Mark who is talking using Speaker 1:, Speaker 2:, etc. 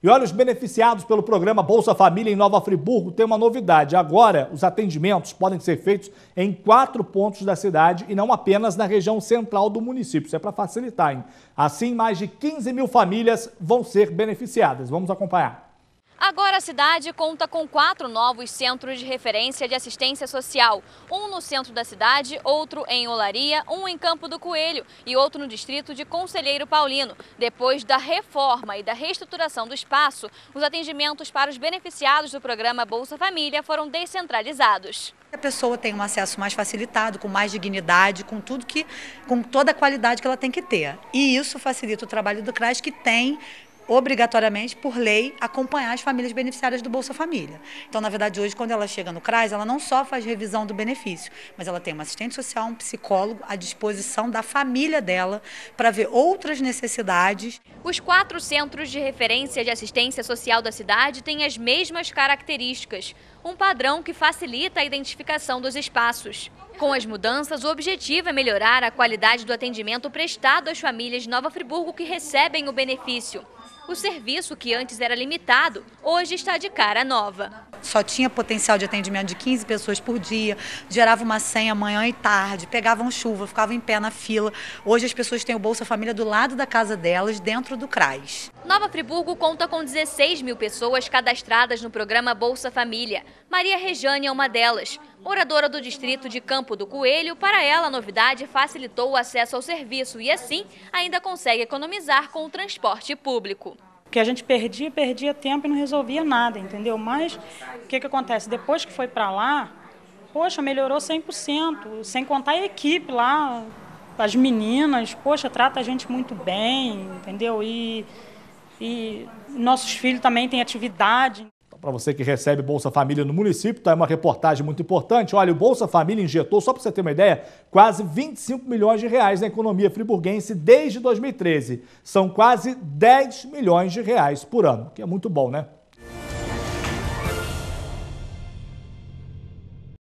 Speaker 1: E olha, os beneficiados pelo programa Bolsa Família em Nova Friburgo têm uma novidade. Agora, os atendimentos podem ser feitos em quatro pontos da cidade e não apenas na região central do município. Isso é para facilitar, hein? Assim, mais de 15 mil famílias vão ser beneficiadas. Vamos acompanhar
Speaker 2: a cidade conta com quatro novos centros de referência de assistência social. Um no centro da cidade, outro em Olaria, um em Campo do Coelho e outro no distrito de Conselheiro Paulino. Depois da reforma e da reestruturação do espaço, os atendimentos para os beneficiados do programa Bolsa Família foram descentralizados.
Speaker 3: A pessoa tem um acesso mais facilitado, com mais dignidade, com tudo que, com toda a qualidade que ela tem que ter. E isso facilita o trabalho do CRAS, que tem obrigatoriamente, por lei, acompanhar as famílias beneficiárias do Bolsa Família. Então, na verdade, hoje, quando ela chega no CRAS, ela não só faz revisão do benefício, mas ela tem uma assistente social, um psicólogo à disposição da família dela para ver outras necessidades.
Speaker 2: Os quatro centros de referência de assistência social da cidade têm as mesmas características um padrão que facilita a identificação dos espaços. Com as mudanças, o objetivo é melhorar a qualidade do atendimento prestado às famílias de Nova Friburgo que recebem o benefício. O serviço, que antes era limitado, hoje está de cara nova.
Speaker 3: Só tinha potencial de atendimento de 15 pessoas por dia, gerava uma senha manhã e tarde, pegavam chuva, ficavam em pé na fila. Hoje as pessoas têm o Bolsa Família do lado da casa delas, dentro do CRAS.
Speaker 2: Nova Friburgo conta com 16 mil pessoas cadastradas no programa Bolsa Família. Maria Rejane é uma delas. Moradora do distrito de Campo do Coelho, para ela a novidade facilitou o acesso ao serviço e assim ainda consegue economizar com o transporte público.
Speaker 4: Que a gente perdia, perdia tempo e não resolvia nada, entendeu? Mas o que, que acontece? Depois que foi para lá, poxa, melhorou 100%, sem contar a equipe lá, as meninas, poxa, trata a gente muito bem, entendeu? E, e nossos filhos também têm
Speaker 1: atividade. Então, para você que recebe Bolsa Família no município, tá? É uma reportagem muito importante. Olha, o Bolsa Família injetou, só para você ter uma ideia, quase 25 milhões de reais na economia friburguense desde 2013. São quase 10 milhões de reais por ano, que é muito bom, né?